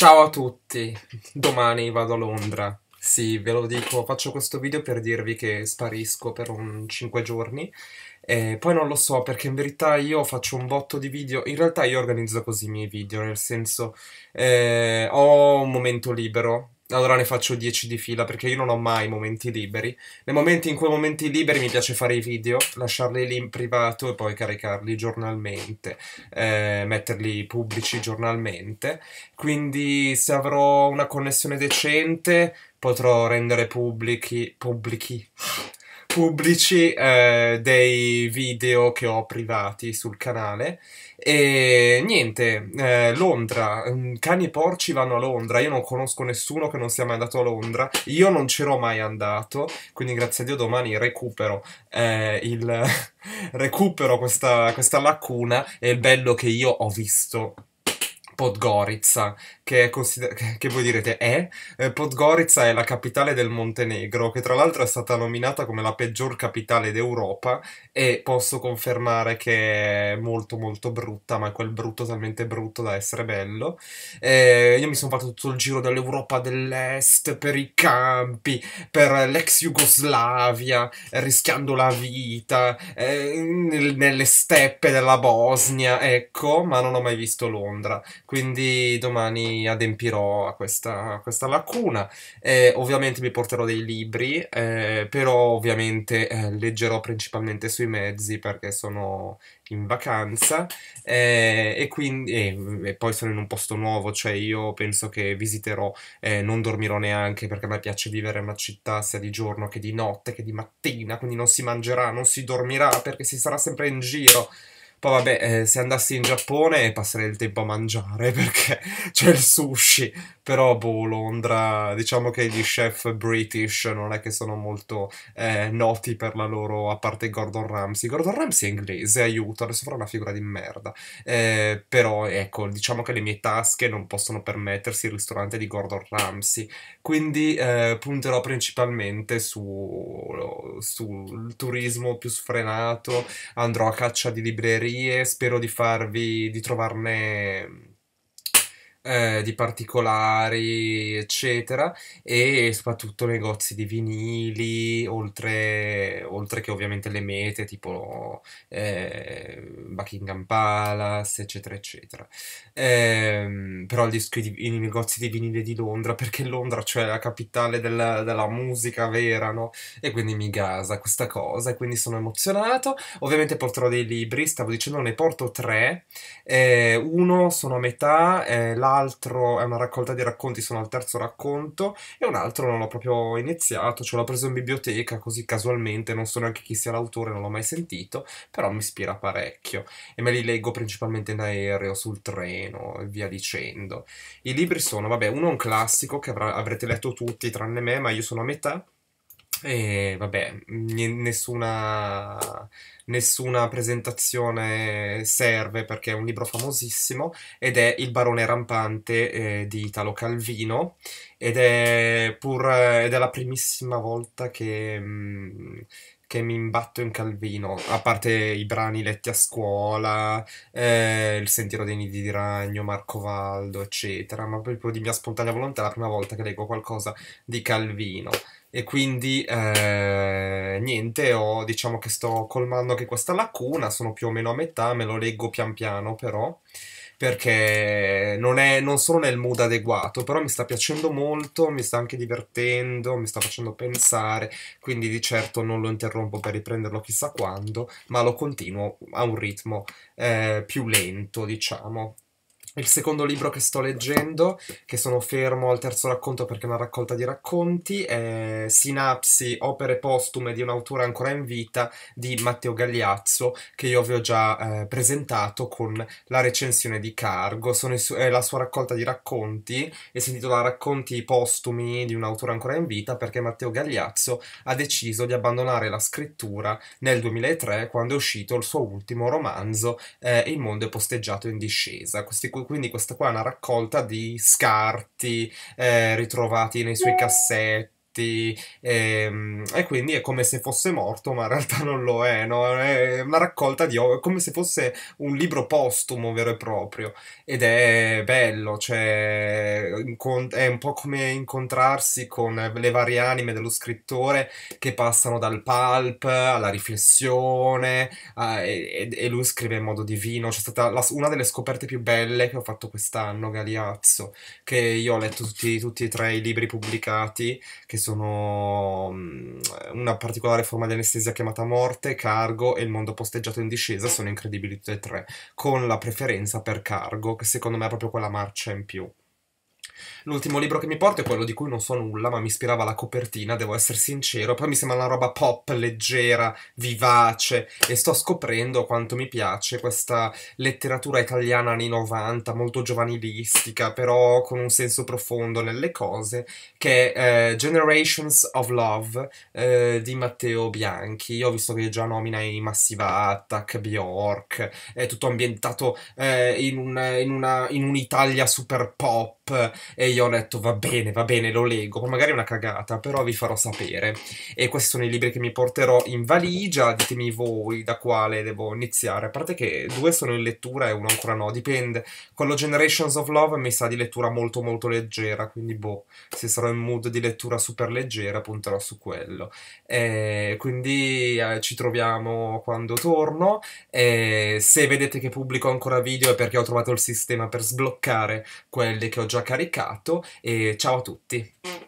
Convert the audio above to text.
Ciao a tutti, domani vado a Londra. Sì, ve lo dico, faccio questo video per dirvi che sparisco per un 5 giorni. Eh, poi non lo so perché in verità io faccio un botto di video, in realtà io organizzo così i miei video, nel senso eh, ho un momento libero allora ne faccio 10 di fila perché io non ho mai momenti liberi. Nei momenti in cui ho momenti liberi mi piace fare i video, lasciarli lì in privato e poi caricarli giornalmente, eh, metterli pubblici giornalmente. Quindi se avrò una connessione decente potrò rendere pubblici, pubblichi, pubblici eh, dei video che ho privati sul canale. E niente, eh, Londra, mm, cani e porci vanno a Londra, io non conosco nessuno che non sia mai andato a Londra, io non c'ero mai andato, quindi grazie a Dio domani recupero, eh, il, recupero questa, questa lacuna e il bello che io ho visto Podgorica, che, consider- che voi direte è, eh, Podgorica è la capitale del Montenegro, che tra l'altro è stata nominata come la peggior capitale d'Europa e posso confermare che è molto molto brutta, ma è quel brutto talmente brutto da essere bello. Eh, io mi sono fatto tutto il giro dell'Europa dell'Est per i campi, per l'ex Jugoslavia, rischiando la vita, eh, nel- nelle steppe della Bosnia, ecco, ma non ho mai visto Londra, quindi domani adempirò a questa, a questa lacuna. Eh, ovviamente mi porterò dei libri, eh, però ovviamente eh, leggerò principalmente sui mezzi perché sono in vacanza eh, e quindi e poi sono in un posto nuovo, cioè io penso che visiterò, eh, non dormirò neanche perché a me piace vivere in una città sia di giorno che di notte che di mattina, quindi non si mangerà, non si dormirà perché si sarà sempre in giro. Poi vabbè, eh, se andassi in Giappone passerei il tempo a mangiare perché c'è il sushi, però boh, Londra, diciamo che gli chef british non è che sono molto eh, noti per la loro, a parte Gordon Ramsay. Gordon Ramsay è inglese, aiuto, adesso farò una figura di merda. Eh, però ecco, diciamo che le mie tasche non possono permettersi il ristorante di Gordon Ramsay, quindi eh, punterò principalmente su, sul turismo più sfrenato, andrò a caccia di librerie librerie, spero di farvi, di trovarne eh, di particolari, eccetera, e soprattutto negozi di vinili, oltre, oltre che ovviamente le mete tipo eh, Buckingham Palace, eccetera, eccetera. Eh, però i negozi di vinili di Londra, perché Londra, cioè la capitale della, della musica vera, no? E quindi mi gasa questa cosa, e quindi sono emozionato. Ovviamente porterò dei libri, stavo dicendo ne porto tre, eh, uno sono a metà, eh, la altro è una raccolta di racconti, sono al terzo racconto, e un altro non l'ho proprio iniziato, cioè l'ho preso in biblioteca così casualmente, non so neanche chi sia l'autore, non l'ho mai sentito, però mi ispira parecchio e me li leggo principalmente in aereo, sul treno e via dicendo. I libri sono, vabbè, uno è un classico che avrete letto tutti tranne me, ma io sono a metà e vabbè, nessuna, nessuna, presentazione serve perché è un libro famosissimo ed è Il barone rampante eh, di Italo Calvino ed è, pur, ed è la primissima volta che, mh, mm, che mi imbatto in Calvino, a parte i brani letti a scuola, eh, Il sentiero dei nidi di ragno, Marco Valdo, eccetera, ma proprio di mia spontanea volontà è la prima volta che leggo qualcosa di Calvino. E quindi eh, niente, ho, diciamo che sto colmando anche questa lacuna, sono più o meno a metà, me lo leggo pian piano però perché non, è, non sono nel mood adeguato, però mi sta piacendo molto, mi sta anche divertendo, mi sta facendo pensare, quindi di certo non lo interrompo per riprenderlo chissà quando, ma lo continuo a un ritmo eh, più lento, diciamo il secondo libro che sto leggendo, che sono fermo al terzo racconto perché è una raccolta di racconti, è Sinapsi, opere postume di un autore ancora in vita di Matteo Gagliazzo, che io vi ho già eh, presentato con la recensione di Cargo. Su- è la sua raccolta di racconti e si intitola Racconti postumi di un autore ancora in vita perché Matteo Gagliazzo ha deciso di abbandonare la scrittura nel 2003 quando è uscito il suo ultimo romanzo, eh, Il mondo è posteggiato in discesa. Questi quindi questa qua è una raccolta di scarti eh, ritrovati nei suoi eh. cassetti effetti e, ehm, e, quindi è come se fosse morto ma in realtà non lo è, no? è una raccolta di è come se fosse un libro postumo vero e proprio ed è bello cioè è un po' come incontrarsi con le varie anime dello scrittore che passano dal pulp alla riflessione a, e, e, lui scrive in modo divino c'è stata la, una delle scoperte più belle che ho fatto quest'anno Galeazzo che io ho letto tutti, tutti e tre i libri pubblicati che sono sono mm, una particolare forma di anestesia chiamata morte, cargo e il mondo posteggiato in discesa sono incredibili tutte e tre, con la preferenza per cargo, che secondo me è proprio quella marcia in più. L'ultimo libro che mi porto è quello di cui non so nulla, ma mi ispirava la copertina, devo essere sincero. Poi mi sembra una roba pop, leggera, vivace e sto scoprendo quanto mi piace questa letteratura italiana anni 90, molto giovanilistica, però con un senso profondo nelle cose, che è eh, Generations of Love eh, di Matteo Bianchi. Io ho visto che già nomina i Massive Attack, Bjork, è tutto ambientato eh, in, un, in, una, in un'Italia super pop e io ho letto va bene, va bene, lo leggo, magari è una cagata, però vi farò sapere. E questi sono i libri che mi porterò in valigia, ditemi voi da quale devo iniziare, a parte che due sono in lettura e uno ancora no, dipende. Quello Generations of Love mi sa di lettura molto molto leggera, quindi boh, se sarò in mood di lettura super leggera punterò su quello. Eh, quindi eh, ci troviamo quando torno, eh, se vedete che pubblico ancora video è perché ho trovato il sistema per sbloccare quelli che ho già caricato peccato e ciao a tutti.